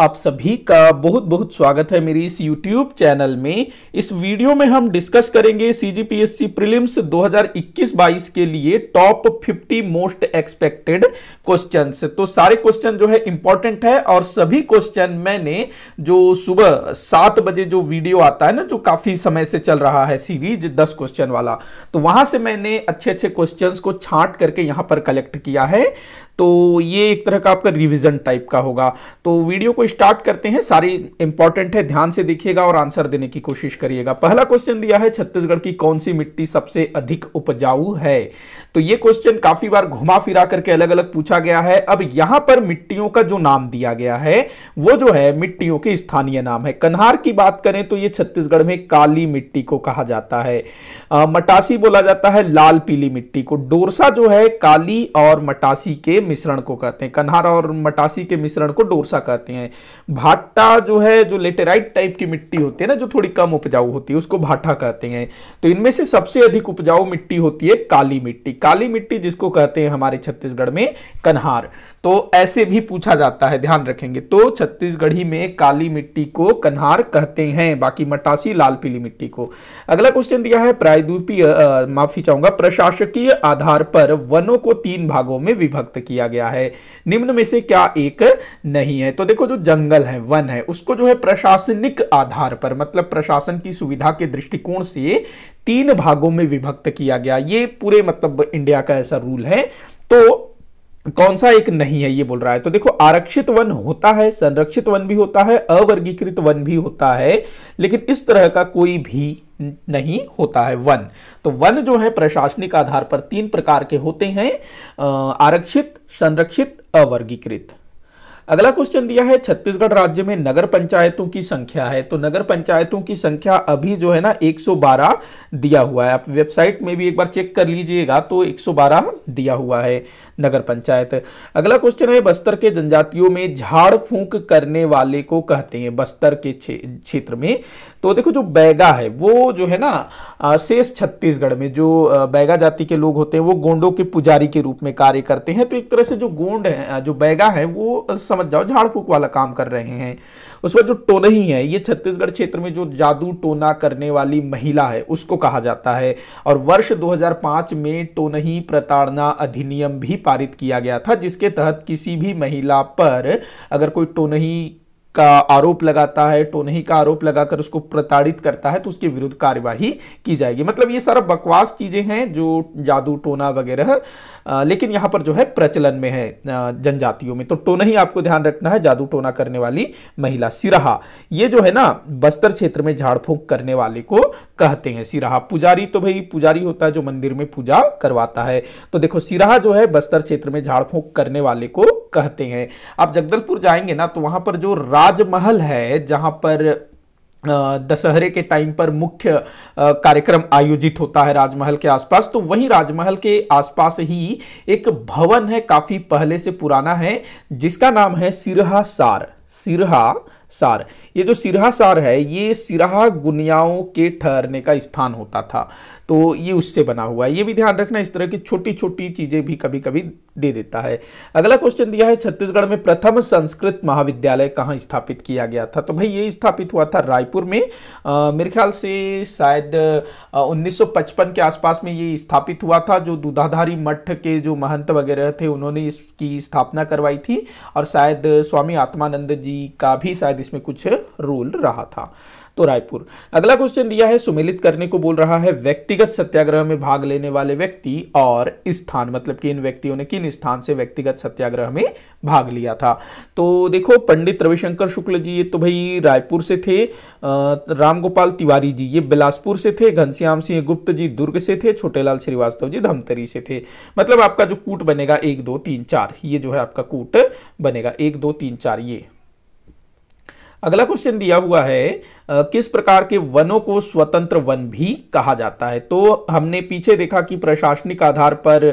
आप सभी का बहुत बहुत स्वागत है मेरी इस YouTube चैनल में इस वीडियो में हम डिस्कस करेंगे C G P S C prelims दो हजार के लिए टॉप 50 मोस्ट एक्सपेक्टेड क्वेश्चन तो सारे क्वेश्चन जो है इंपॉर्टेंट है और सभी क्वेश्चन मैंने जो सुबह सात बजे जो वीडियो आता है ना जो काफी समय से चल रहा है सीरीज दस क्वेश्चन वाला तो वहां से मैंने अच्छे अच्छे क्वेश्चन को छाट करके यहां पर कलेक्ट किया है तो ये एक तरह का आपका रिविजन टाइप का होगा तो वीडियो को स्टार्ट करते हैं सारी इंपॉर्टेंट है ध्यान से देखिएगा और आंसर देने की कोशिश करिएगा पहला क्वेश्चन दिया है छत्तीसगढ़ की कौन सी मिट्टी सबसे अधिक उपजाऊ है तो ये क्वेश्चन काफी बार घुमा फिरा करके अलग अलग पूछा गया है अब यहां पर मिट्टियों का जो नाम दिया गया है वो जो है मिट्टियों के स्थानीय नाम है कन्हार की बात करें तो ये छत्तीसगढ़ में काली मिट्टी को कहा जाता है मटासी बोला जाता है लाल पीली मिट्टी को डोरसा जो है काली और मटासी के मिश्रण को कहते हैं कन्हारा और मटासी के मिश्रण को डोरसा कहते हैं भाटा जो है जो लेटेराइट टाइप की मिट्टी होती है ना जो थोड़ी कम उपजाऊ होती है उसको भाटा कहते हैं तो इनमें से सबसे अधिक उपजाऊ मिट्टी होती है काली मिट्टी काली मिट्टी जिसको कहते हैं हमारे छत्तीसगढ़ में कन्हार तो ऐसे भी पूछा जाता है ध्यान रखेंगे तो छत्तीसगढ़ी में काली मिट्टी को कन्हार कहते हैं बाकी मटासी लाल पीली मिट्टी को अगला क्वेश्चन दिया है प्रायद्वीपीय माफी चाहूंगा प्रशासकीय आधार पर वनों को तीन भागों में विभक्त किया गया है निम्न में से क्या एक नहीं है तो देखो जो जंगल है वन है उसको जो है प्रशासनिक आधार पर मतलब प्रशासन की सुविधा के दृष्टिकोण से तीन भागों में विभक्त किया गया ये पूरे मतलब इंडिया का ऐसा रूल है तो कौन सा एक नहीं है ये बोल रहा है तो देखो आरक्षित वन होता है संरक्षित वन भी होता है अवर्गीकृत वन भी होता है लेकिन इस तरह का कोई भी नहीं होता है वन तो वन जो है प्रशासनिक आधार पर तीन प्रकार के होते हैं आरक्षित संरक्षित अवर्गीकृत अगला क्वेश्चन दिया है छत्तीसगढ़ राज्य में नगर पंचायतों की संख्या है तो नगर पंचायतों की संख्या अभी जो है ना 112 दिया हुआ है आप वेबसाइट में भी एक बार चेक कर लीजिएगा तो 112 दिया हुआ है नगर पंचायत अगला क्वेश्चन है बस्तर के जनजातियों में झाड़ फूंक करने वाले को कहते हैं बस्तर के क्षेत्र में तो देखो जो बैगा है वो जो है ना शेष छत्तीसगढ़ में जो बैगा जाति के लोग होते हैं वो गोंडों के पुजारी के रूप में कार्य करते हैं तो एक तरह से जो गोंड है जो बैगा है वो समझ जाओ झाड़ फूक वाला काम कर रहे हैं उसके बाद जो टोनही है ये छत्तीसगढ़ क्षेत्र में जो जादू टोना करने वाली महिला है उसको कहा जाता है और वर्ष 2005 में टोनही प्रताड़ना अधिनियम भी पारित किया गया था जिसके तहत किसी भी महिला पर अगर कोई टोनही का आरोप लगाता है टोनही का आरोप लगाकर उसको प्रताड़ित करता है तो उसके विरुद्ध कार्यवाही की जाएगी मतलब ये सारा बकवास चीज़ें हैं जो जादू टोना वगैरह लेकिन यहाँ पर जो है प्रचलन में है जनजातियों में तो टोनही आपको ध्यान रखना है जादू टोना करने वाली महिला सिराहा ये जो है ना बस्तर क्षेत्र में झाड़ करने वाले को कहते हैं सिराहा पुजारी तो भाई पुजारी होता है जो मंदिर में पूजा करवाता है तो देखो सिराहा जो है बस्तर क्षेत्र में झाड़ फूंक करने वाले को कहते हैं आप जगदलपुर जाएंगे ना तो वहां पर जो राजमहल है जहां पर दशहरे के टाइम पर मुख्य कार्यक्रम आयोजित होता है राजमहल के आसपास तो वहीं राजमहल के आसपास ही एक भवन है काफी पहले से पुराना है जिसका नाम है सिरहा सार सिरहा सार ये जो सिरहा सार है ये सिराहा गुनियाओं के ठहरने का स्थान होता था तो ये उससे बना हुआ है ये भी ध्यान रखना इस तरह की छोटी छोटी चीज़ें भी कभी कभी दे देता है अगला क्वेश्चन दिया है छत्तीसगढ़ में प्रथम संस्कृत महाविद्यालय कहाँ स्थापित किया गया था तो भाई ये स्थापित हुआ था रायपुर में आ, मेरे ख्याल से शायद उन्नीस के आसपास में ये स्थापित हुआ था जो दुधाधारी मठ के जो महंत वगैरह थे उन्होंने इसकी स्थापना करवाई थी और शायद स्वामी आत्मानंद जी का भी शायद इसमें कुछ रोल रहा था तो रायपुर अगला क्वेश्चन दिया है सुमेलित करने को बोल रहा है व्यक्तिगत सत्याग्रह में भाग लेने वाले व्यक्ति और स्थान मतलब कि इन व्यक्तियों ने किन स्थान से व्यक्तिगत सत्याग्रह में भाग लिया था तो देखो पंडित रविशंकर शुक्ल जी ये तो भाई रायपुर से थे राम गोपाल तिवारी जी ये बिलासपुर से थे घनश्याम सिंह गुप्त जी दुर्ग से थे छोटेलाल श्रीवास्तव जी धमतरी से थे मतलब आपका जो कूट बनेगा एक दो तीन चार ये जो है आपका कूट बनेगा एक दो तीन चार ये अगला क्वेश्चन दिया हुआ है किस प्रकार के वनों को स्वतंत्र वन भी कहा जाता है तो हमने पीछे देखा कि प्रशासनिक आधार पर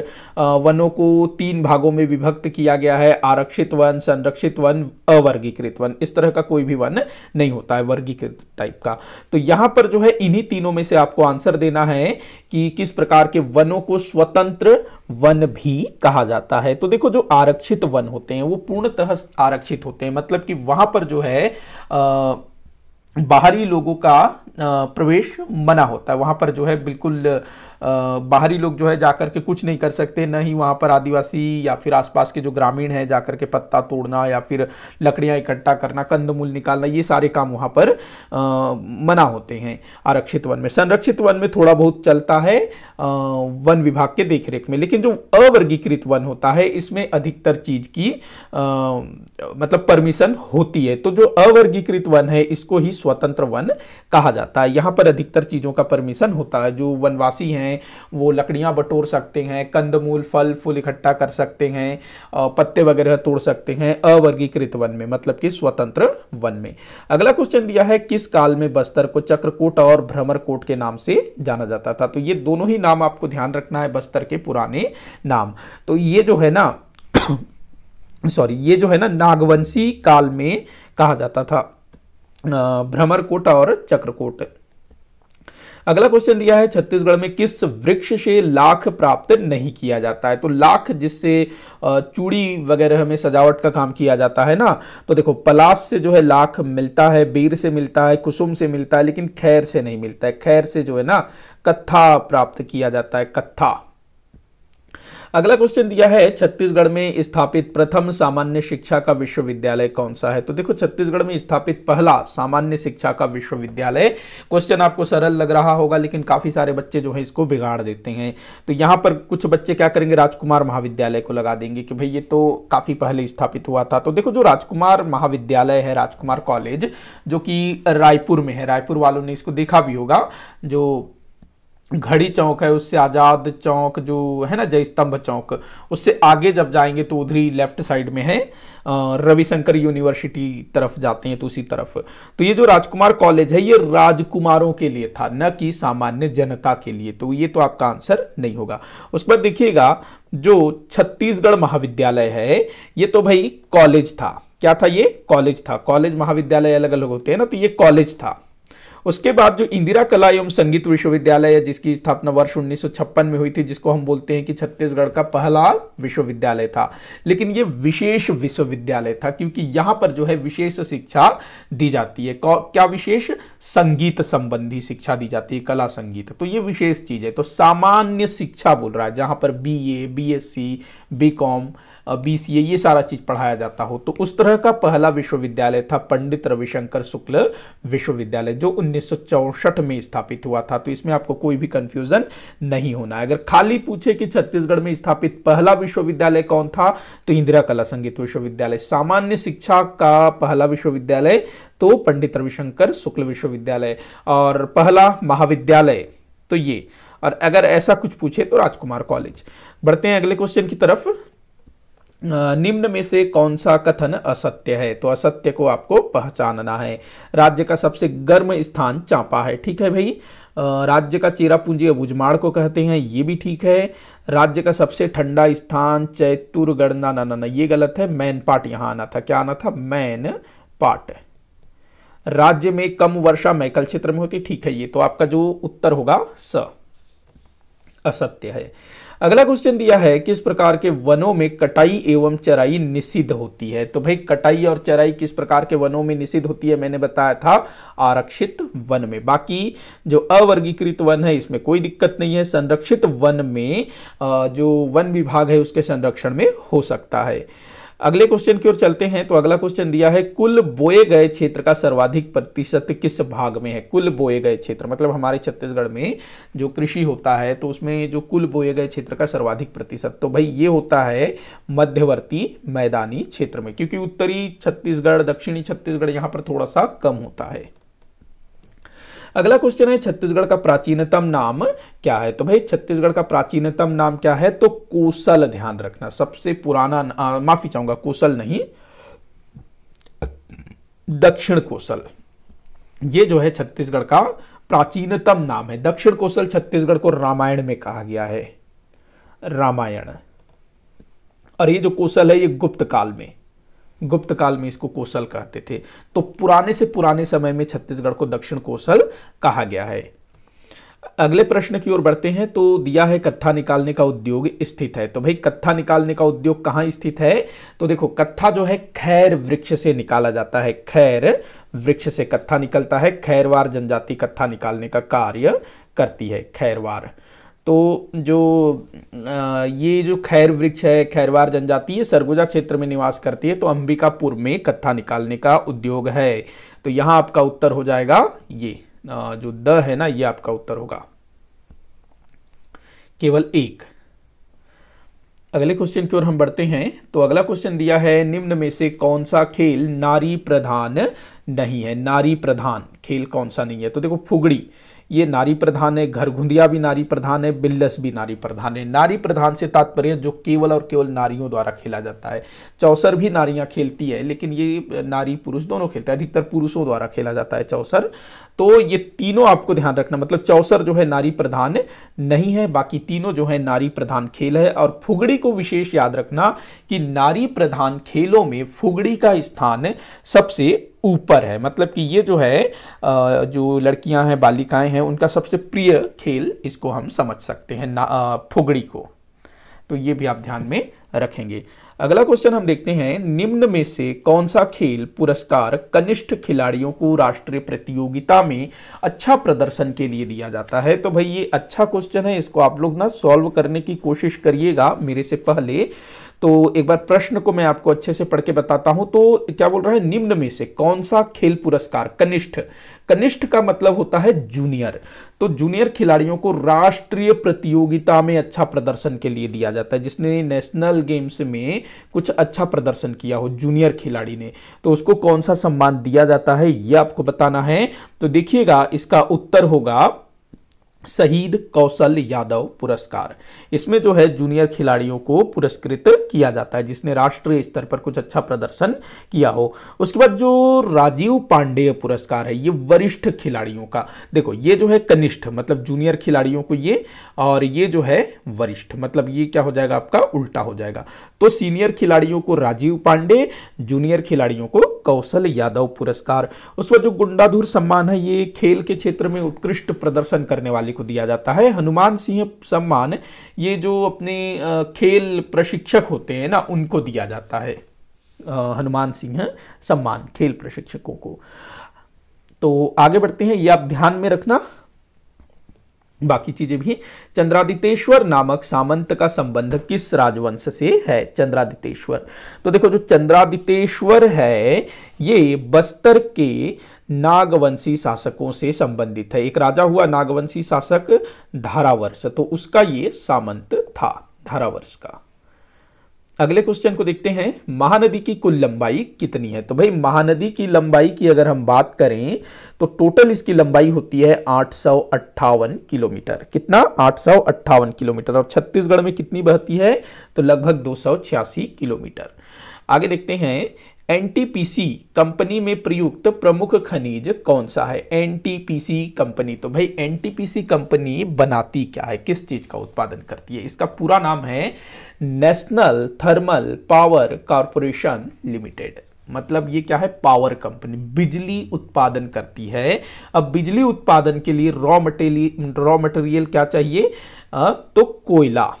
वनों को तीन भागों में विभक्त किया गया है आरक्षित वन संरक्षित वन अवर्गीकृत वन इस तरह का कोई भी वन नहीं होता है वर्गीकृत टाइप का तो यहां पर जो है इन्हीं तीनों में से आपको आंसर देना है कि किस प्रकार के वनों को स्वतंत्र वन भी कहा जाता है तो देखो जो आरक्षित वन होते हैं वो पूर्णतः आरक्षित होते हैं मतलब कि वहां पर जो है आ, बाहरी लोगों का प्रवेश मना होता है वहाँ पर जो है बिल्कुल बाहरी लोग जो है जाकर के कुछ नहीं कर सकते न ही वहाँ पर आदिवासी या फिर आसपास के जो ग्रामीण हैं जाकर के पत्ता तोड़ना या फिर लकड़ियाँ इकट्ठा करना कंदमूल निकालना ये सारे काम वहाँ पर आ, मना होते हैं आरक्षित वन में संरक्षित वन में थोड़ा बहुत चलता है आ, वन विभाग के देखरेख में लेकिन जो अवर्गीकृत वन होता है इसमें अधिकतर चीज की आ, मतलब परमिशन होती है तो जो अवर्गीकृत वन है इसको ही स्वतंत्र वन कहा जाता है यहाँ पर अधिकतर चीजों का परमिशन होता है जो वनवासी हैं हैं वो लकड़ियाँ बटोर सकते हैं कंदमूल फल फूल इकट्ठा कर सकते हैं पत्ते वगैरह तोड़ सकते हैं अवर्गीकृत वन में मतलब कि स्वतंत्र वन में अगला क्वेश्चन दिया है किस काल में बस्तर को चक्रकूट और भ्रमरकोट के नाम से जाना जाता था तो ये दोनों ही नाम आपको ध्यान रखना है बस्तर के पुराने नाम तो ये जो है ना सॉरी ये जो है ना नागवंशी काल में कहा जाता था भ्रमरकोट और चक्रकोट अगला क्वेश्चन दिया है छत्तीसगढ़ में किस वृक्ष से लाख प्राप्त नहीं किया जाता है तो लाख जिससे चूड़ी वगैरह में सजावट का काम किया जाता है ना तो देखो पलास से जो है लाख मिलता है बीर से मिलता है कुसुम से मिलता है लेकिन खैर से नहीं मिलता है खैर से जो है ना कत्था प्राप्त किया जाता है कत्था अगला क्वेश्चन दिया है छत्तीसगढ़ में स्थापित प्रथम सामान्य शिक्षा का विश्वविद्यालय कौन सा है तो देखो छत्तीसगढ़ में स्थापित पहला सामान्य शिक्षा का विश्वविद्यालय क्वेश्चन आपको सरल लग रहा होगा लेकिन काफी सारे बच्चे जो है इसको बिगाड़ देते हैं तो यहाँ पर कुछ बच्चे क्या करेंगे राजकुमार महाविद्यालय को लगा देंगे कि भाई ये तो काफी पहले स्थापित हुआ था तो देखो जो राजकुमार महाविद्यालय है राजकुमार कॉलेज जो कि रायपुर में है रायपुर वालों ने इसको देखा भी होगा जो घड़ी चौक है उससे आज़ाद चौक जो है ना जयस्तंभ चौक उससे आगे जब जाएंगे तो उधर ही लेफ्ट साइड में है रविशंकर यूनिवर्सिटी तरफ जाते हैं तो उसी तरफ तो ये जो राजकुमार कॉलेज है ये राजकुमारों के लिए था न कि सामान्य जनता के लिए तो ये तो आपका आंसर नहीं होगा उस पर देखिएगा जो छत्तीसगढ़ महाविद्यालय है ये तो भाई कॉलेज था क्या था ये कॉलेज था कॉलेज महाविद्यालय अलग अलग होते हैं ना तो ये कॉलेज था उसके बाद जो इंदिरा कला एवं संगीत विश्वविद्यालय है जिसकी स्थापना वर्ष उन्नीस में हुई थी जिसको हम बोलते हैं कि छत्तीसगढ़ का पहला विश्वविद्यालय था लेकिन ये विशेष विश्वविद्यालय था क्योंकि यहाँ पर जो है विशेष शिक्षा दी जाती है क्या विशेष संगीत संबंधी शिक्षा दी जाती है कला संगीत तो ये विशेष चीज है तो सामान्य शिक्षा बोल रहा है जहां पर B A B S C B com B C ये सारा चीज़ पढ़ाया जाता हो तो उस तरह का पहला विश्वविद्यालय था पंडित रविशंकर शुक्ल विश्वविद्यालय जो उन्नीस में स्थापित हुआ था तो इसमें आपको कोई भी कंफ्यूजन नहीं होना है अगर खाली पूछे कि छत्तीसगढ़ में स्थापित पहला विश्वविद्यालय कौन था तो इंदिरा कला संगीत विश्वविद्यालय सामान्य शिक्षा का पहला विश्वविद्यालय तो पंडित रविशंकर शुक्ल विश्वविद्यालय और पहला महाविद्यालय तो ये और अगर ऐसा कुछ पूछे तो राजकुमार कॉलेज बढ़ते हैं अगले क्वेश्चन की तरफ निम्न में से कौन सा कथन असत्य है तो असत्य को आपको पहचानना है राज्य का सबसे गर्म स्थान चांपा है ठीक है भाई राज्य का चेरापूंजी अबुजमाड़ को कहते हैं ये भी ठीक है राज्य का सबसे ठंडा स्थान चैतुरगढ़ ना ना ना ये गलत है मैन पाट यहाँ आना था क्या आना था मैन पाट राज्य में कम वर्षा मैकल क्षेत्र में होती ठीक है ये तो आपका जो उत्तर होगा स असत्य है अगला क्वेश्चन दिया है किस प्रकार के वनों में कटाई एवं चराई निषिद्ध होती है तो भाई कटाई और चराई किस प्रकार के वनों में निषिद्ध होती है मैंने बताया था आरक्षित वन में बाकी जो अवर्गीकृत वन है इसमें कोई दिक्कत नहीं है संरक्षित वन में जो वन विभाग है उसके संरक्षण में हो सकता है अगले क्वेश्चन की ओर चलते हैं तो अगला क्वेश्चन दिया है कुल बोए गए क्षेत्र का सर्वाधिक प्रतिशत किस भाग में है कुल बोए गए क्षेत्र मतलब हमारे छत्तीसगढ़ में जो कृषि होता है तो उसमें जो कुल बोए गए क्षेत्र का सर्वाधिक प्रतिशत तो भाई ये होता है मध्यवर्ती मैदानी क्षेत्र में क्योंकि उत्तरी छत्तीसगढ़ दक्षिणी छत्तीसगढ़ यहाँ पर थोड़ा सा कम होता है अगला क्वेश्चन है छत्तीसगढ़ का प्राचीनतम नाम क्या है तो भाई छत्तीसगढ़ का प्राचीनतम नाम क्या है तो कोसल ध्यान रखना सबसे पुराना माफी चाहूंगा कोसल नहीं दक्षिण कोसल ये जो है छत्तीसगढ़ का प्राचीनतम नाम है दक्षिण कोसल छत्तीसगढ़ को रामायण में कहा गया है रामायण और ये जो कोसल है ये गुप्त काल में गुप्त काल में इसको कोसल कहते थे तो पुराने से पुराने समय में छत्तीसगढ़ को दक्षिण कोसल कहा गया है अगले प्रश्न की ओर बढ़ते हैं तो दिया है कत्था निकालने का उद्योग स्थित है तो भाई कत्था निकालने का उद्योग कहां स्थित है तो देखो कत्था जो है खैर वृक्ष से निकाला जाता है खैर वृक्ष से कत्था निकलता है खैरवार जनजाति कत्था निकालने का कार्य करती है खैरवार तो जो ये जो खैर वृक्ष है खैरवार जनजाति ये सरगुजा क्षेत्र में निवास करती है तो अंबिकापुर में कत्था निकालने का उद्योग है तो यहां आपका उत्तर हो जाएगा ये जो द है ना ये आपका उत्तर होगा केवल एक अगले क्वेश्चन की ओर हम बढ़ते हैं तो अगला क्वेश्चन दिया है निम्न में से कौन सा खेल नारी प्रधान नहीं है नारी प्रधान खेल कौन सा नहीं है तो देखो फुगड़ी ये नारी प्रधान है घर घरघुंदिया भी नारी प्रधान है बिल्लस भी नारी प्रधान है नारी प्रधान से तात्पर्य जो केवल और केवल नारियों द्वारा खेला जाता है चौसर भी नारियां खेलती है लेकिन ये नारी पुरुष दोनों खेलते हैं अधिकतर पुरुषों द्वारा खेला जाता है चौसर तो ये तीनों आपको ध्यान रखना मतलब चौसर जो है नारी प्रधान नहीं है बाकी तीनों जो है नारी प्रधान खेल है और फुगड़ी को विशेष याद रखना कि नारी प्रधान खेलों में फुगड़ी का स्थान सबसे ऊपर है मतलब कि ये जो है जो लड़कियां हैं बालिकाएं हैं उनका सबसे प्रिय खेल इसको हम समझ सकते हैं ना फुगड़ी को तो ये भी आप ध्यान में रखेंगे अगला क्वेश्चन हम देखते हैं निम्न में से कौन सा खेल पुरस्कार कनिष्ठ खिलाड़ियों को राष्ट्रीय प्रतियोगिता में अच्छा प्रदर्शन के लिए दिया जाता है तो भाई ये अच्छा क्वेश्चन है इसको आप लोग ना सॉल्व करने की कोशिश करिएगा मेरे से पहले तो एक बार प्रश्न को मैं आपको अच्छे से पढ़ के बताता हूं तो क्या बोल रहा है निम्न में से कौन सा खेल पुरस्कार कनिष्ठ कनिष्ठ का मतलब होता है जूनियर तो जूनियर खिलाड़ियों को राष्ट्रीय प्रतियोगिता में अच्छा प्रदर्शन के लिए दिया जाता है जिसने नेशनल गेम्स में कुछ अच्छा प्रदर्शन किया हो जूनियर खिलाड़ी ने तो उसको कौन सा सम्मान दिया जाता है यह आपको बताना है तो देखिएगा इसका उत्तर होगा शहीद कौशल यादव पुरस्कार इसमें जो है जूनियर खिलाड़ियों को पुरस्कृत किया जाता है जिसने राष्ट्रीय स्तर पर कुछ अच्छा प्रदर्शन किया हो उसके बाद जो राजीव पांडेय पुरस्कार है ये वरिष्ठ खिलाड़ियों का देखो ये जो है कनिष्ठ मतलब जूनियर खिलाड़ियों को ये और ये जो है वरिष्ठ मतलब ये क्या हो जाएगा आपका उल्टा हो जाएगा तो सीनियर खिलाड़ियों को राजीव पांडे जूनियर खिलाड़ियों को कौशल यादव पुरस्कार उस वक्त जो गुंडाधुर सम्मान है ये खेल के क्षेत्र में उत्कृष्ट प्रदर्शन करने वाले को दिया जाता है हनुमान सिंह सम्मान ये जो अपने खेल प्रशिक्षक होते हैं ना उनको दिया जाता है हनुमान सिंह सम्मान खेल प्रशिक्षकों को तो आगे बढ़ते हैं ये आप ध्यान में रखना बाकी चीजें भी चंद्रादितेश्वर नामक सामंत का संबंध किस राजवंश से है चंद्रादितेश्वर तो देखो जो चंद्रादितेश्वर है ये बस्तर के नागवंशी शासकों से संबंधित है एक राजा हुआ नागवंशी शासक धारावर्ष तो उसका ये सामंत था धारावर्ष का अगले क्वेश्चन को देखते हैं महानदी की कुल लंबाई कितनी है तो भाई महानदी की लंबाई की अगर हम बात करें तो टोटल इसकी लंबाई होती है आठ किलोमीटर कितना आठ किलोमीटर और छत्तीसगढ़ में कितनी बहती है तो लगभग दो किलोमीटर आगे देखते हैं एनटीपीसी कंपनी में प्रयुक्त प्रमुख खनिज कौन सा है एनटीपीसी कंपनी तो भाई एनटीपीसी कंपनी बनाती क्या है किस चीज का उत्पादन करती है इसका पूरा नाम है National Thermal Power Corporation Limited मतलब ये क्या है पावर कंपनी बिजली उत्पादन करती है अब बिजली उत्पादन के लिए रॉ मटेरियल रॉ मटेरियल क्या चाहिए आ, तो कोयला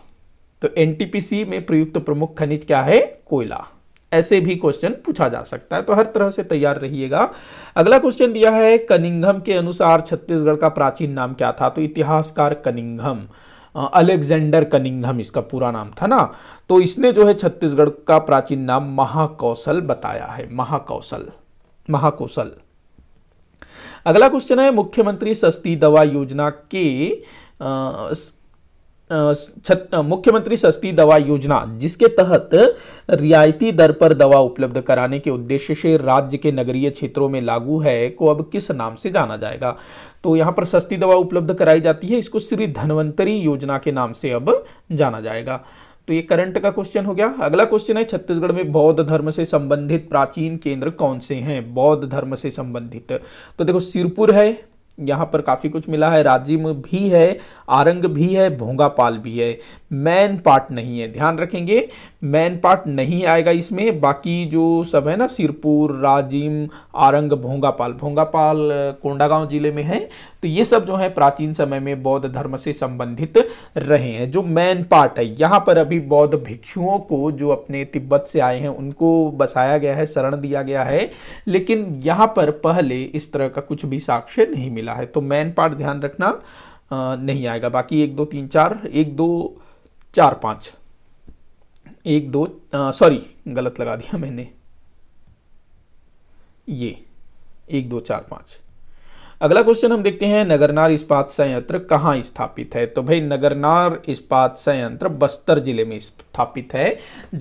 तो एनटीपीसी में प्रयुक्त प्रमुख खनिज क्या है कोयला ऐसे भी क्वेश्चन पूछा जा सकता है तो हर तरह से तैयार रहिएगा अगला क्वेश्चन दिया है कनिंघम के अनुसार छत्तीसगढ़ का प्राचीन नाम क्या था तो इतिहासकार कनिंघम अलेक्जेंडर कनिंघम इसका पूरा नाम था ना तो इसने जो है छत्तीसगढ़ का प्राचीन नाम महाकौशल बताया है महाकौशल महाकौशल अगला क्वेश्चन है मुख्यमंत्री सस्ती दवा योजना के मुख्यमंत्री सस्ती दवा योजना जिसके तहत रियायती दर पर दवा उपलब्ध कराने के उद्देश्य से राज्य के नगरीय क्षेत्रों में लागू है को अब किस नाम से जाना जाएगा तो यहाँ पर सस्ती दवा उपलब्ध कराई जाती है इसको श्री धनवंतरी योजना के नाम से अब जाना जाएगा तो ये करंट का क्वेश्चन हो गया अगला क्वेश्चन है छत्तीसगढ़ में बौद्ध धर्म से संबंधित प्राचीन केंद्र कौन से हैं बौद्ध धर्म से संबंधित तो देखो सिरपुर है यहाँ पर काफ़ी कुछ मिला है राजिम भी है आरंग भी है भोंगापाल भी है मैन पार्ट नहीं है ध्यान रखेंगे मैन पार्ट नहीं आएगा इसमें बाकी जो सब है ना सिरपुर राजिम आरंग भोंगापाल भोंगापाल कोंडागांव जिले में है तो ये सब जो है प्राचीन समय में बौद्ध धर्म से संबंधित रहे हैं जो मेन पार्ट है यहाँ पर अभी बौद्ध भिक्षुओं को जो अपने तिब्बत से आए हैं उनको बसाया गया है शरण दिया गया है लेकिन यहाँ पर पहले इस तरह का कुछ भी साक्ष्य नहीं मिला है तो मेन पार्ट ध्यान रखना नहीं आएगा बाकी एक दो तीन चार एक दो चार पाँच एक दो सॉरी गलत लगा दिया मैंने ये एक दो चार पाँच अगला क्वेश्चन हम देखते हैं नगरनार इस्पात संयंत्र कहाँ स्थापित है तो भाई नगरनार इस्पात संयंत्र बस्तर जिले में स्थापित है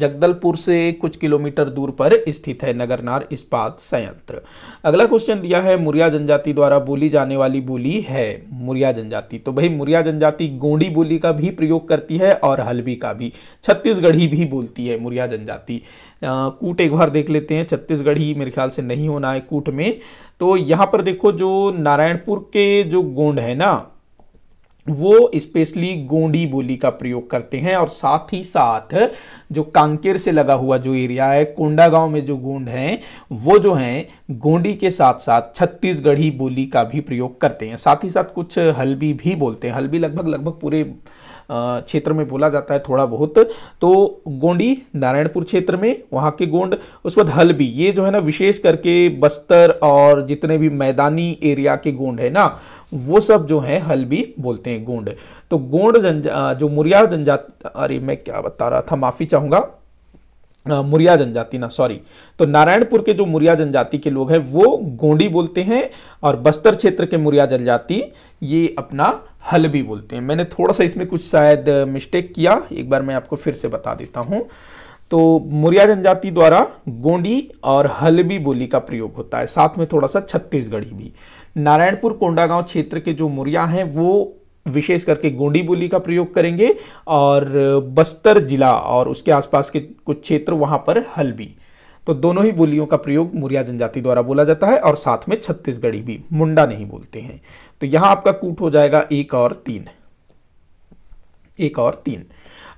जगदलपुर से कुछ किलोमीटर दूर पर स्थित है नगरनार इस्पात संयंत्र अगला क्वेश्चन दिया है मुरिया जनजाति द्वारा बोली जाने वाली बोली है मुरिया जनजाति तो भाई मुरिया जनजाति गोंडी बोली का भी प्रयोग करती है और हल्बी का भी छत्तीसगढ़ी भी बोलती है मुरिया जनजाति कूट एक बार देख लेते हैं छत्तीसगढ़ ही मेरे ख्याल से नहीं होना है कूट में तो यहाँ पर देखो जो नारायणपुर के जो गोंड है ना वो स्पेशली गोंडी बोली का प्रयोग करते हैं और साथ ही साथ जो कांकेर से लगा हुआ जो एरिया है कोंडा गांव में जो गोंड हैं वो जो हैं गोंडी के साथ साथ छत्तीसगढ़ी बोली का भी प्रयोग करते हैं साथ ही साथ कुछ हल्बी भी बोलते हैं हल्बी लगभग लगभग पूरे क्षेत्र में बोला जाता है थोड़ा बहुत तो गोंडी नारायणपुर क्षेत्र में वहाँ के गोंड उसके बाद हल्बी ये जो है ना विशेष करके बस्तर और जितने भी मैदानी एरिया के गोंड है ना वो सब जो है हल्बी बोलते हैं गोंड तो गोंड जनजा जो मुरिया जनजाति अरे मैं क्या बता रहा था माफ़ी चाहूँगा मुरिया जनजाति ना सॉरी तो नारायणपुर के जो मुरिया जनजाति के लोग हैं वो गोंडी बोलते हैं और बस्तर क्षेत्र के मुरिया जनजाति ये अपना हलबी बोलते हैं मैंने थोड़ा सा इसमें कुछ शायद मिस्टेक किया एक बार मैं आपको फिर से बता देता हूँ तो मुरिया जनजाति द्वारा गोंडी और हलबी बोली का प्रयोग होता है साथ में थोड़ा सा छत्तीसगढ़ी भी नारायणपुर कोंडागांव क्षेत्र के जो मुरिया हैं वो विशेष करके गोंडी बोली का प्रयोग करेंगे और बस्तर जिला और उसके आसपास के कुछ क्षेत्र वहाँ पर हल्बी तो दोनों ही बोलियों का प्रयोग मुरिया जनजाति द्वारा बोला जाता है और साथ में छत्तीसगढ़ी भी मुंडा नहीं बोलते हैं तो यहाँ आपका कूट हो जाएगा एक और तीन एक और तीन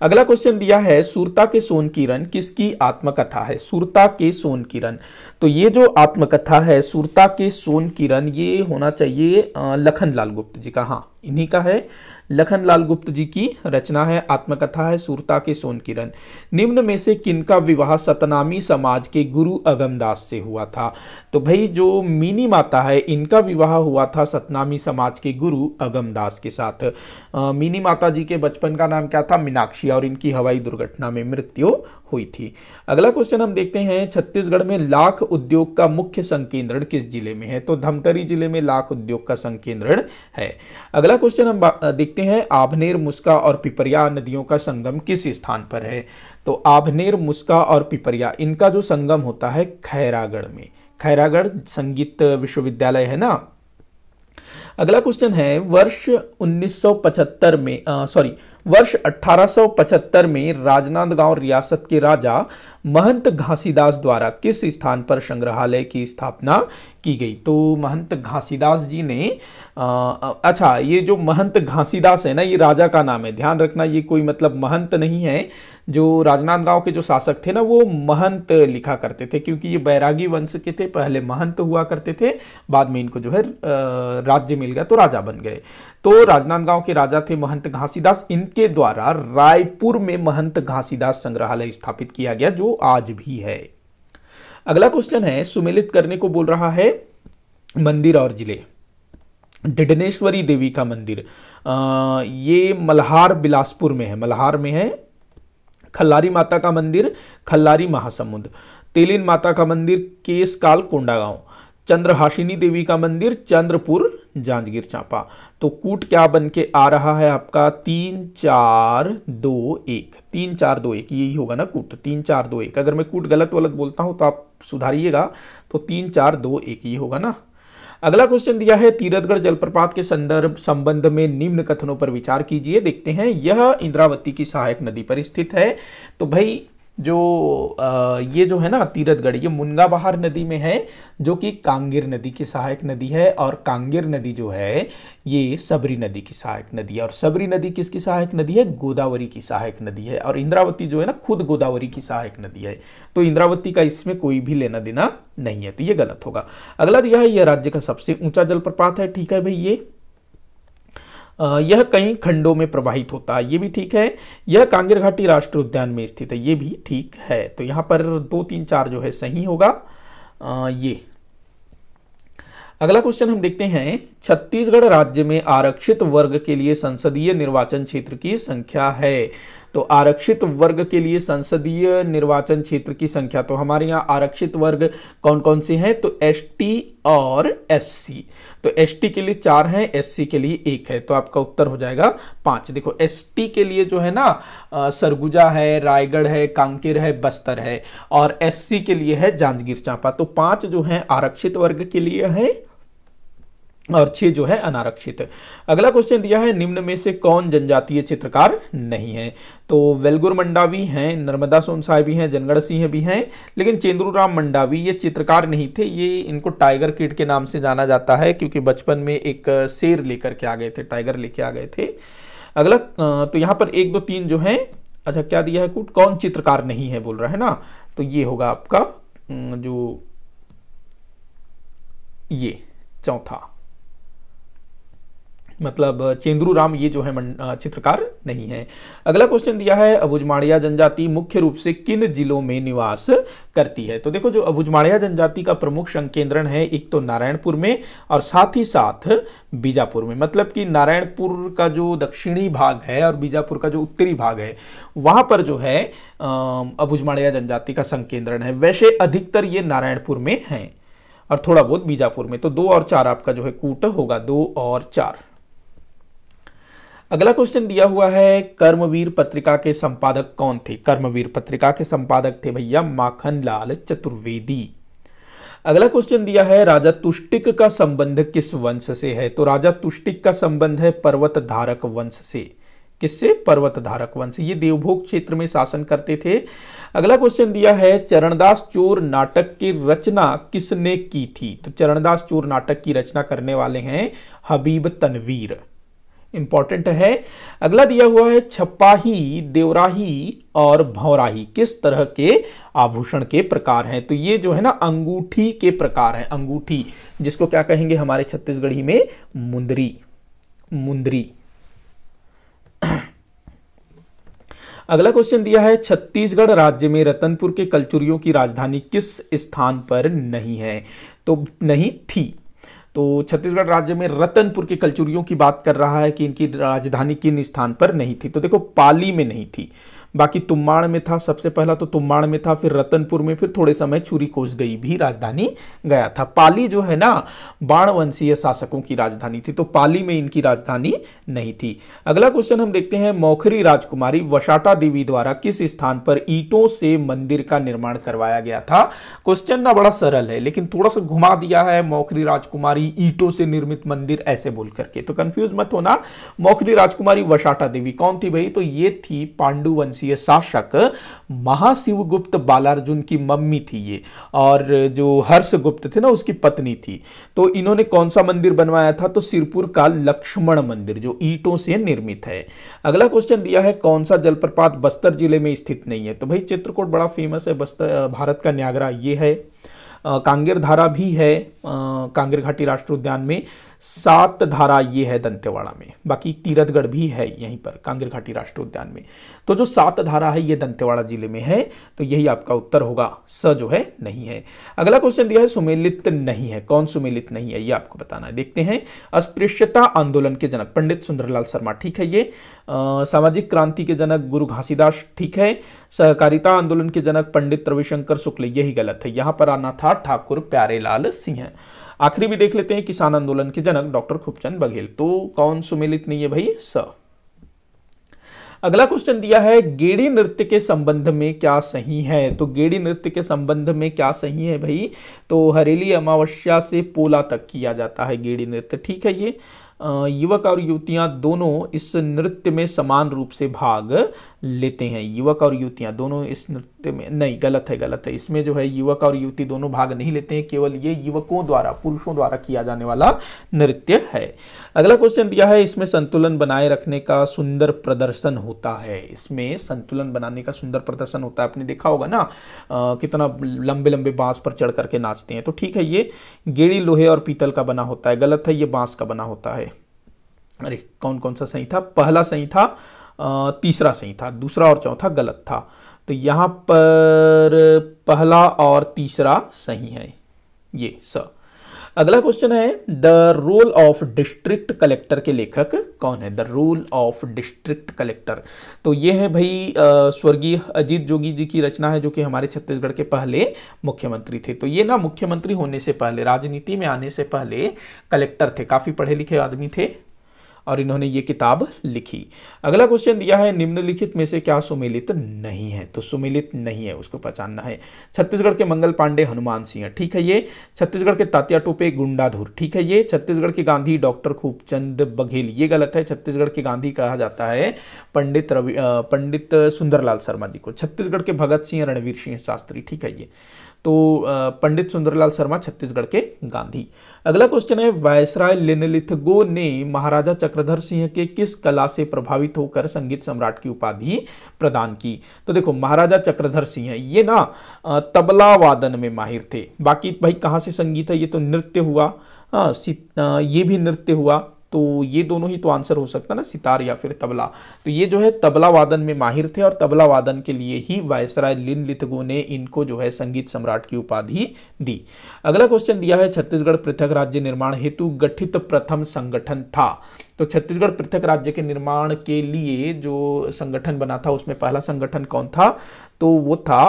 अगला क्वेश्चन दिया है सूरता के सोन किरण किसकी आत्मकथा है सूरता के सोन किरण तो ये जो आत्मकथा है सूरता के सोन किरण ये होना चाहिए लखनलाल गुप्त जी का हाँ इन्हीं का है लखनलाल गुप्त जी की रचना है आत्मकथा है सूरता के सोन किरण निम्न में से किनका विवाह सतनामी समाज के गुरु अगमदास से हुआ था तो भाई जो मिनी माता है इनका विवाह हुआ था सतनामी समाज के गुरु अगमदास के साथ मिनी माता जी के बचपन का नाम क्या था मीनाक्षी और इनकी हवाई दुर्घटना में मृत्यु हुई थी अगला क्वेश्चन हम देखते हैं छत्तीसगढ़ में लाख उद्योग का मुख्य संकेंद्रण किस जिले में है तो धमतरी जिले में लाख उद्योग का संकेंद्रण है अगला क्वेश्चन हम देखते हैं आभनेर मुस्का और पिपरिया नदियों का संगम किस स्थान पर है तो आभनेर मुस्का और पिपरिया इनका जो संगम होता है खैरागढ़ में खैरागढ़ संगीत विश्वविद्यालय है ना अगला क्वेश्चन है वर्ष 1975 में सॉरी वर्ष 1875 में राजनांदगांव रियासत के राजा महंत घासीदास द्वारा किस स्थान पर संग्रहालय की स्थापना की गई तो महंत घासीदास जी ने आ, अच्छा ये जो महंत घासीदास है ना ये राजा का नाम है ध्यान रखना ये कोई मतलब महंत नहीं है जो राजनांदगांव के जो शासक थे ना वो महंत लिखा करते थे क्योंकि ये बैरागी वंश के थे पहले महंत हुआ करते थे बाद में इनको जो है राज्य मिल गया तो राजा बन गए तो राजनांदगांव के राजा थे महंत घासीदास इनके द्वारा रायपुर में महंत घासीदास संग्रहालय स्थापित किया गया जो आज भी है अगला क्वेश्चन है सुमिलित करने को बोल रहा है मंदिर और जिले डिडनेश्वरी देवी का मंदिर आ, ये मल्हार बिलासपुर में है मल्हार में है खल्लारी माता का मंदिर खल्लारी महासमुंद तेलिन माता का मंदिर केस काल कोंडा चंद्रहाशिनी देवी का मंदिर चंद्रपुर जांजगीर चांपा तो कूट क्या बन के आ रहा है आपका तीन चार दो एक तीन चार दो एक यही होगा ना कूट तीन चार दो एक अगर मैं कूट गलत वलत बोलता हूं तो आप सुधारिएगा तो तीन चार दो एक ये होगा ना अगला क्वेश्चन दिया है तीरथगढ़ जलप्रपात के संदर्भ संबंध में निम्न कथनों पर विचार कीजिए देखते हैं यह इंद्रावती की सहायक नदी पर स्थित है तो भाई जो आ, ये जो है ना तीरथगढ़ ये मुनगाबहार नदी में है जो कि कांगेर नदी की सहायक नदी है और कांगेर नदी जो है ये सबरी नदी की सहायक नदी है और सबरी नदी किसकी सहायक नदी है गोदावरी की सहायक नदी है और इंद्रावती जो है ना खुद गोदावरी की सहायक नदी है तो इंद्रावती का इसमें कोई भी लेना देना नहीं है तो ये गलत होगा अगला दिया है यह राज्य का सबसे ऊंचा जलप्रपात है ठीक है भाई ये यह कई खंडों में प्रवाहित होता है ये भी ठीक है यह कांगेर घाटी राष्ट्रीय उद्यान में स्थित है ये भी ठीक है तो यहाँ पर दो तीन चार जो है सही होगा ये अगला क्वेश्चन हम देखते हैं छत्तीसगढ़ राज्य में आरक्षित वर्ग के लिए संसदीय निर्वाचन क्षेत्र की संख्या है तो आरक्षित वर्ग के लिए संसदीय निर्वाचन क्षेत्र की संख्या तो हमारे यहाँ आरक्षित वर्ग कौन कौन से हैं तो एस और एस तो एस के लिए चार हैं एस के लिए एक है तो आपका उत्तर हो जाएगा पांच देखो एस के लिए जो है ना सरगुजा है रायगढ़ है कांकेर है बस्तर है और एस के लिए है जांजगीर चांपा तो पांच जो है आरक्षित वर्ग के लिए है और छह जो है अनारक्षित अगला क्वेश्चन दिया है निम्न में से कौन जनजातीय चित्रकार नहीं है तो वेलगुर मंडावी हैं नर्मदा सोन साय भी हैं जनगढ़ सिंह भी हैं लेकिन चेंद्रूराम मंडावी ये चित्रकार नहीं थे ये इनको टाइगर किड के नाम से जाना जाता है क्योंकि बचपन में एक शेर लेकर के आ गए थे टाइगर लेके आ गए थे अगला तो यहाँ पर एक दो तीन जो है अच्छा क्या दिया है कुट कौन चित्रकार नहीं है बोल रहा है ना तो ये होगा आपका जो ये चौथा मतलब चेंद्रू राम ये जो है चित्रकार नहीं है अगला क्वेश्चन दिया है अबुजमाड़िया जनजाति मुख्य रूप से किन जिलों में निवास करती है तो देखो जो अबुजमाड़िया जनजाति का प्रमुख संकेंद्रण है एक तो नारायणपुर में और साथ ही साथ बीजापुर में मतलब कि नारायणपुर का जो दक्षिणी भाग है और बीजापुर का जो उत्तरी भाग है वहां पर जो है अबुजमाड़िया जनजाति का संकेंद्रण है वैसे अधिकतर ये नारायणपुर में है और थोड़ा बहुत बीजापुर में तो दो और चार आपका जो है कूट होगा दो और चार अगला क्वेश्चन दिया हुआ है कर्मवीर पत्रिका के संपादक कौन थे कर्मवीर पत्रिका के संपादक थे भैया माखन लाल चतुर्वेदी अगला क्वेश्चन दिया है राजा तुष्टिक का संबंध किस वंश से है तो राजा तुष्टिक का संबंध है पर्वत धारक वंश से किससे पर्वत धारक वंश ये देवभोग क्षेत्र में शासन करते थे अगला क्वेश्चन दिया है चरणदास चोर नाटक की रचना किसने की थी तो चरणदास चोर नाटक की रचना करने वाले हैं हबीब तनवीर इंपॉर्टेंट है अगला दिया हुआ है छपाही देवराही और भौराही किस तरह के आभूषण के प्रकार हैं तो ये जो है ना अंगूठी के प्रकार हैं अंगूठी जिसको क्या कहेंगे हमारे छत्तीसगढ़ी में मुंदरी मुंदरी अगला क्वेश्चन दिया है छत्तीसगढ़ राज्य में रतनपुर के कलचुरियों की राजधानी किस स्थान पर नहीं है तो नहीं थी तो छत्तीसगढ़ राज्य में रतनपुर के कलचुरियों की बात कर रहा है कि इनकी राजधानी किन स्थान पर नहीं थी तो देखो पाली में नहीं थी बाकी तुम्बाड़ में था सबसे पहला तो तुम्बाड़ में था फिर रतनपुर में फिर थोड़े समय छुरी कोस गई भी राजधानी गया था पाली जो है ना बाणवंशीय शासकों की राजधानी थी तो पाली में इनकी राजधानी नहीं थी अगला क्वेश्चन हम देखते हैं मौखरी राजकुमारी वशाटा देवी द्वारा किस स्थान पर ईटों से मंदिर का निर्माण करवाया गया था क्वेश्चन ना बड़ा सरल है लेकिन थोड़ा सा घुमा दिया है मौखरी राजकुमारी ईटों से निर्मित मंदिर ऐसे बोल करके तो कंफ्यूज मत होना मौखरी राजकुमारी वशाटा देवी कौन थी भाई तो ये थी पांडुवंशी वंशीय शासक महाशिव गुप्त बालार्जुन की मम्मी थी ये और जो हर्ष गुप्त थे ना उसकी पत्नी थी तो इन्होंने कौन सा मंदिर बनवाया था तो सिरपुर का लक्ष्मण मंदिर जो ईटों से निर्मित है अगला क्वेश्चन दिया है कौन सा जलप्रपात बस्तर जिले में स्थित नहीं है तो भाई चित्रकूट बड़ा फेमस है बस्तर भारत का न्यागरा ये है कांगेर धारा भी है कांगेर घाटी राष्ट्रीय उद्यान में सात धारा ये है दंतेवाड़ा में बाकी तीरथगढ़ भी है यहीं पर कांगेर घाटी राष्ट्रीय उद्यान में तो जो सात धारा है ये दंतेवाड़ा जिले में है तो यही आपका उत्तर होगा स जो है नहीं है अगला क्वेश्चन दिया है सुमेलित नहीं है कौन सुमेलित नहीं है ये आपको बताना है देखते हैं अस्पृश्यता आंदोलन के जनक पंडित सुंदरलाल शर्मा ठीक है ये सामाजिक क्रांति के जनक गुरु घासीदास ठीक है सहकारिता आंदोलन के जनक पंडित रविशंकर शुक्ल यही गलत है यहां पर आना था ठाकुर प्यारेलाल सिंह आखिरी भी देख लेते हैं किसान आंदोलन के जनक डॉक्टर खूबचंद बघेल तो कौन सुमिलित नहीं है भाई स अगला क्वेश्चन दिया है गेड़ी नृत्य के संबंध में क्या सही है तो गेड़ी नृत्य के संबंध में क्या सही है भाई तो हरेली अमावस्या से पोला तक किया जाता है गेड़ी नृत्य ठीक है ये युवक और युवतियां दोनों इस नृत्य में समान रूप से भाग लेते हैं युवक और युवतियाँ दोनों इस नृत्य में नहीं गलत है गलत है इसमें जो है युवक और युवती दोनों भाग नहीं लेते हैं केवल ये युवकों द्वारा पुरुषों द्वारा किया जाने वाला नृत्य है अगला क्वेश्चन दिया है इसमें संतुलन बनाए रखने का सुंदर प्रदर्शन होता है इसमें संतुलन बनाने का सुंदर प्रदर्शन होता है आपने देखा होगा ना आ, कितना लंबे लंबे बांस पर चढ़ करके नाचते हैं तो ठीक है ये गेड़ी लोहे और पीतल का बना होता है गलत है ये बांस का बना होता है अरे कौन कौन सा सही था पहला सही था तीसरा सही था दूसरा और चौथा गलत था तो यहाँ पर पहला और तीसरा सही है ये स अगला क्वेश्चन है the role of district collector के लेखक कौन है the role of district collector तो ये है भाई स्वर्गीय अजीत जोगी जी की रचना है जो कि हमारे छत्तीसगढ़ के पहले मुख्यमंत्री थे तो ये ना मुख्यमंत्री होने से पहले राजनीति में आने से पहले कलेक्टर थे काफ़ी पढ़े लिखे आदमी थे और इन्होंने ये किताब लिखी अगला क्वेश्चन दिया है निम्नलिखित में से क्या सुमेलित नहीं है तो सुमेलित नहीं है उसको पहचानना है छत्तीसगढ़ के मंगल पांडे हनुमान सिंह ठीक है ये छत्तीसगढ़ के तात्या टोपे गुंडाधुर ठीक है ये छत्तीसगढ़ के गांधी डॉक्टर खूबचंद बघेल ये गलत है छत्तीसगढ़ के गांधी कहा जाता है पंडित रवि पंडित सुंदरलाल शर्मा जी को छत्तीसगढ़ के भगत सिंह रणवीर सिंह शास्त्री ठीक है ये तो पंडित सुंदरलाल शर्मा छत्तीसगढ़ के गांधी अगला क्वेश्चन है वायसराय लिनलिथगो ने महाराजा चक्रधर सिंह के किस कला से प्रभावित होकर संगीत सम्राट की उपाधि प्रदान की तो देखो महाराजा चक्रधर सिंह ये ना तबला वादन में माहिर थे बाकी भाई कहाँ से संगीत है ये तो नृत्य हुआ हाँ ये भी नृत्य हुआ तो ये दोनों ही तो आंसर हो सकता ना सितार या फिर तबला तो ये जो है तबला वादन में माहिर थे और तबला वादन के लिए ही वायसराय लिन लिथगो ने इनको जो है संगीत सम्राट की उपाधि दी अगला क्वेश्चन दिया है छत्तीसगढ़ पृथक राज्य निर्माण हेतु गठित प्रथम संगठन था तो छत्तीसगढ़ पृथक राज्य के निर्माण के लिए जो संगठन बना था उसमें पहला संगठन कौन था तो वो था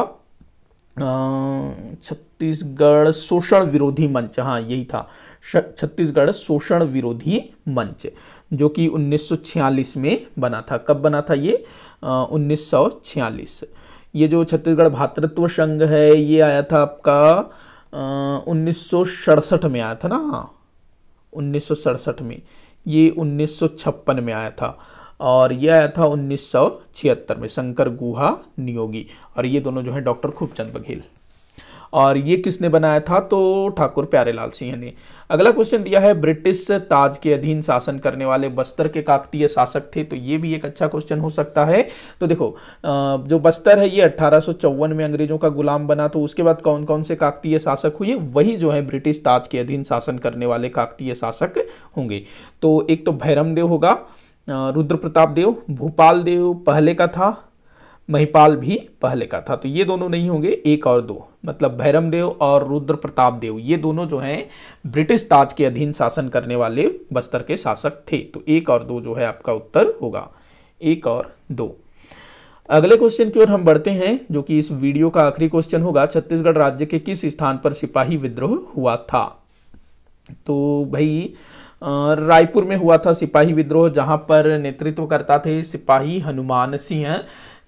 छत्तीसगढ़ शोषण विरोधी मंच हाँ यही था छत्तीसगढ़ शोषण विरोधी मंच जो कि 1946 में बना था कब बना था ये उन्नीस ये जो छत्तीसगढ़ भातृत्व संघ है ये आया था आपका उन्नीस में आया था ना हाँ उन्नीस में ये उन्नीस में आया था और यह आया था 1976 में शंकर गुहा नियोगी और ये दोनों जो है डॉक्टर खूबचंद बघेल और ये किसने बनाया था तो ठाकुर प्यारेलाल सिंह ने अगला क्वेश्चन दिया है ब्रिटिश ताज के अधीन शासन करने वाले बस्तर के काकतीय शासक थे तो ये भी एक अच्छा क्वेश्चन हो सकता है तो देखो जो बस्तर है ये अट्ठारह में अंग्रेजों का गुलाम बना तो उसके बाद कौन कौन से काकतीय शासक हुए वही जो है ब्रिटिश ताज के अधीन शासन करने वाले काकतीय शासक होंगे तो एक तो भैरम होगा रुद्र प्रताप देव भोपाल देव पहले का था महिपाल भी पहले का था तो ये दोनों नहीं होंगे एक और दो मतलब भैरम देव और रुद्र प्रताप देव ये दोनों जो हैं ब्रिटिश ताज के अधीन शासन करने वाले बस्तर के शासक थे तो एक और दो जो है आपका उत्तर होगा एक और दो अगले क्वेश्चन की ओर हम बढ़ते हैं जो कि इस वीडियो का आखिरी क्वेश्चन होगा छत्तीसगढ़ राज्य के किस स्थान पर सिपाही विद्रोह हुआ था तो भाई रायपुर में हुआ था सिपाही विद्रोह जहां पर नेतृत्व करता थे सिपाही हनुमान सिंह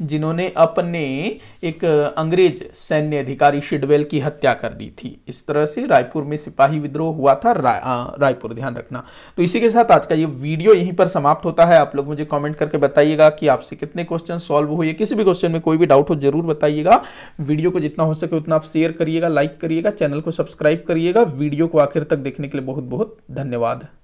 जिन्होंने अपने एक अंग्रेज सैन्य अधिकारी शिडवेल की हत्या कर दी थी इस तरह से रायपुर में सिपाही विद्रोह हुआ था रा, रायपुर ध्यान रखना तो इसी के साथ आज का ये वीडियो यहीं पर समाप्त होता है आप लोग मुझे कमेंट करके बताइएगा कि आपसे कितने क्वेश्चन सॉल्व हुए किसी भी क्वेश्चन में कोई भी डाउट हो जरूर बताइएगा वीडियो को जितना हो सके उतना आप शेयर करिएगा लाइक करिएगा चैनल को सब्सक्राइब करिएगा वीडियो को आखिर तक देखने के लिए बहुत बहुत धन्यवाद